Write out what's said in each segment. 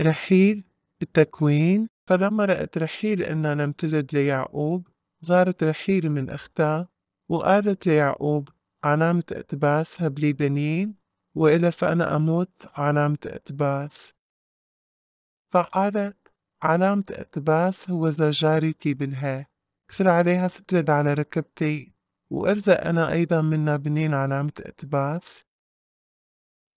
رحيل التكوين فلما رأت رحيل أنها لم تجد ليعقوب زارت رحيل من أختها وقالت ليعقوب علامة اقتباس هبلي بنين وإلا فأنا أموت علامة اقتباس فقالت علامة اقتباس هو زجارتي بالها كثر عليها سترد على ركبتي وأرزق أنا أيضا منا بنين علامة اقتباس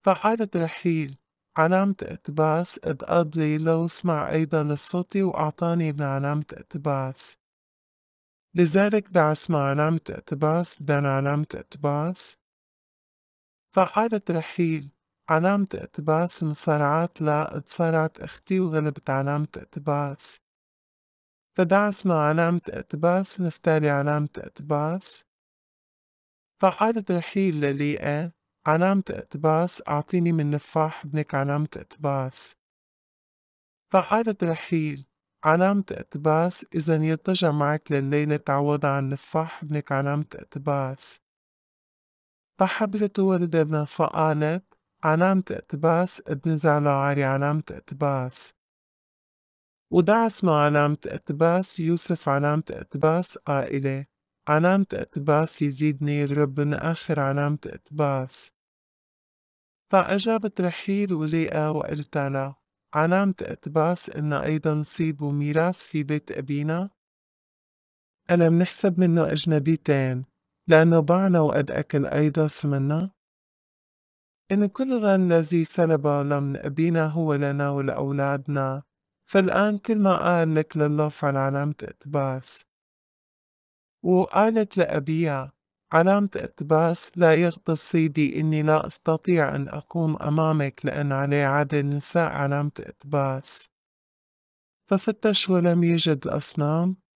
فقالت رحيل علامة اقتباس القاضي لو سمع أيضا لصوتي وأعطاني بعلامة اقتباس لذلك دع اسمع علامة اقتباس دان علامة اقتباس فحالة رحيل علامة اقتباس مصارعات لا اتصارعت اختي وغلبت علامة اقتباس فدعس مع علامة اقتباس نستالي علامة اقتباس فحالة رحيل لليئة علامة اقتباس أعطيني من نفاح ابنك علامة اقتباس فعالة رحيل علامة اقتباس إذا يضطجع معك لليلة تعوض عن نفاح ابنك علامة اقتباس فحبلته ولد ابن فقالت علامة اقتباس ابن زعلعاري علامة اقتباس ودع اسمه علامة اقتباس يوسف علامة اقتباس قائلة علامة اقتباس يزيدني الرب من آخر علامة اقتباس فأجابت رحيل وجيئة وقالت له علامة اقتباس إنه أيضا نصيبوا ميراث في بيت أبينا؟ أنا منحسب منه أجنبيتين لأنه باعنا وقد أكل أيضا سمنا؟ إن كل غن الذي سلبه من أبينا هو لنا ولأولادنا فالآن كل ما قال لك لله فعل علامة اقتباس وقالت لأبيها علامة اقتباس لا يغتر سيدي إني لا أستطيع أن أقوم أمامك لأن علي عادة النساء علامة اقتباس ففتش ولم يجد الأصنام